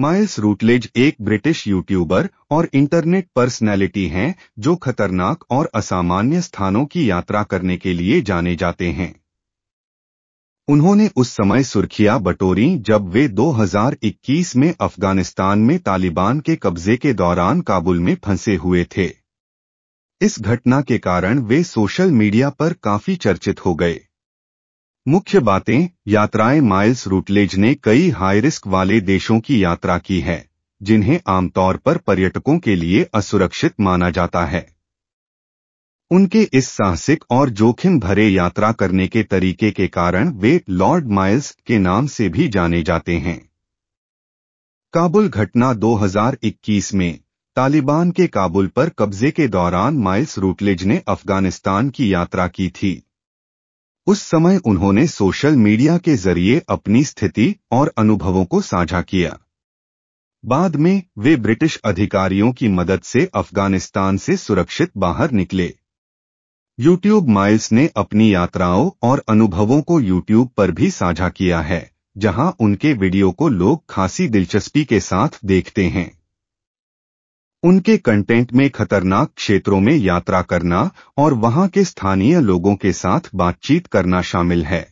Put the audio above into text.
miles Routledge एक British YouTuber और internet personality हैं जो खतरनाक और असामान्य स्थानों की यात्रा करने के लिए जाने जाते हैं उन्होंने उस समय सुर्खियां बटोरी जब वे 2021 में अफगानिस्तान में तालिबान के कब्जे के दौरान काबुल में फंसे हुए थे इस घटना के कारण वे सोशल मीडिया पर काफी चर्चित हो गए मुख्य बातें यात्राएं माइल्स रूटलेज ने कई हाई रिस्क वाले देशों की यात्रा की है जिन्हें आमतौर पर पर्यटकों के लिए असुरक्षित माना जाता है उनके इस साहसिक और जोखिम भरे यात्रा करने के तरीके के कारण वे लॉर्ड माइल्स के नाम से भी जाने जाते हैं काबुल घटना 2021 में तालिबान के काबुल पर कब्जे के दौरान माइल्स रूटलेज ने अफगानिस्तान की यात्रा की थी उस समय उन्होंने सोशल मीडिया के जरिए अपनी स्थिति और अनुभवों को साझा किया बाद में वे ब्रिटिश अधिकारियों की मदद से अफगानिस्तान से सुरक्षित बाहर निकले यूट्यूब माइल्स ने अपनी यात्राओं और अनुभवों को यूट्यूब पर भी साझा किया है जहां उनके वीडियो को लोग खासी दिलचस्पी के साथ देखते हैं उनके कंटेंट में खतरनाक क्षेत्रों में यात्रा करना और वहां के स्थानीय लोगों के साथ बातचीत करना शामिल है